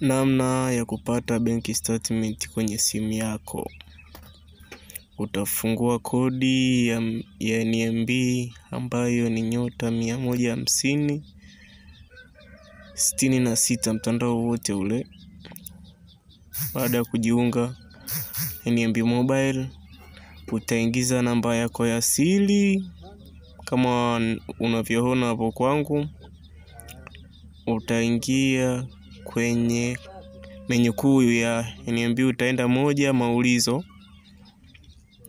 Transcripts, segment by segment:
Namna ya kupata bank statement kwenye simu yako. Utafungua kodi ya, ya NMB ambayo ni nyota mia moja hamsini sitini na sita mtandao wote ule. Baada ya kujiunga NMB mobile, utaingiza namba yako ya siri kama unavyoona hapo kwangu, utaingia kwenye menyu kuu ya NMB utaenda moja, maulizo.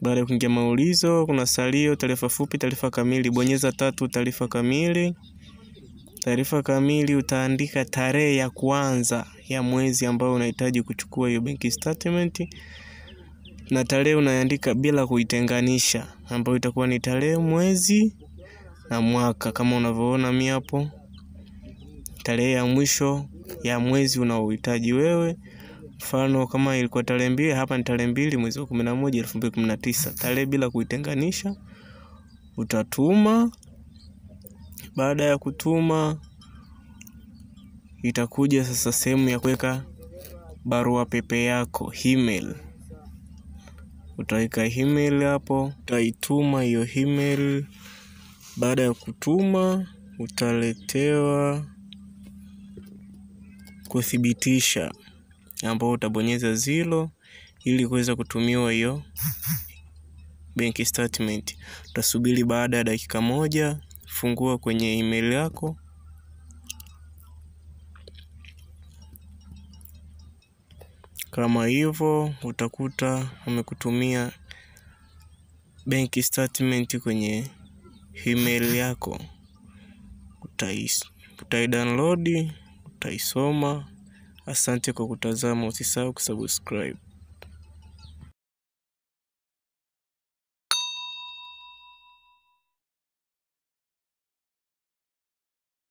Baada ya kuingia maulizo, kuna salio, taarifa fupi, taarifa kamili. Bonyeza tatu, taarifa kamili. Taarifa kamili, utaandika tarehe ya kwanza ya mwezi ambao unahitaji kuchukua hiyo bank statement, na tarehe unaandika bila kuitenganisha, ambayo itakuwa ni tarehe, mwezi na mwaka, kama unavyoona mimi hapo. Tarehe ya mwisho ya mwezi unaohitaji wewe. Mfano kama ilikuwa tarehe mbili, hapa ni tarehe mbili mwezi wa kumi na moja elfu mbili kumi na tisa tarehe bila kuitenganisha. Utatuma, baada ya kutuma itakuja sasa sehemu ya kuweka barua pepe yako email. Utaweka email hapo, utaituma hiyo email. Baada ya kutuma, utaletewa kuthibitisha, ambao utabonyeza zilo ili kuweza kutumiwa hiyo bank statement. Utasubiri baada ya dakika moja, fungua kwenye email yako. Kama hivyo utakuta amekutumia bank statement kwenye email yako, utai download utaisoma. Asante kwa kutazama, usisahau kusubscribe.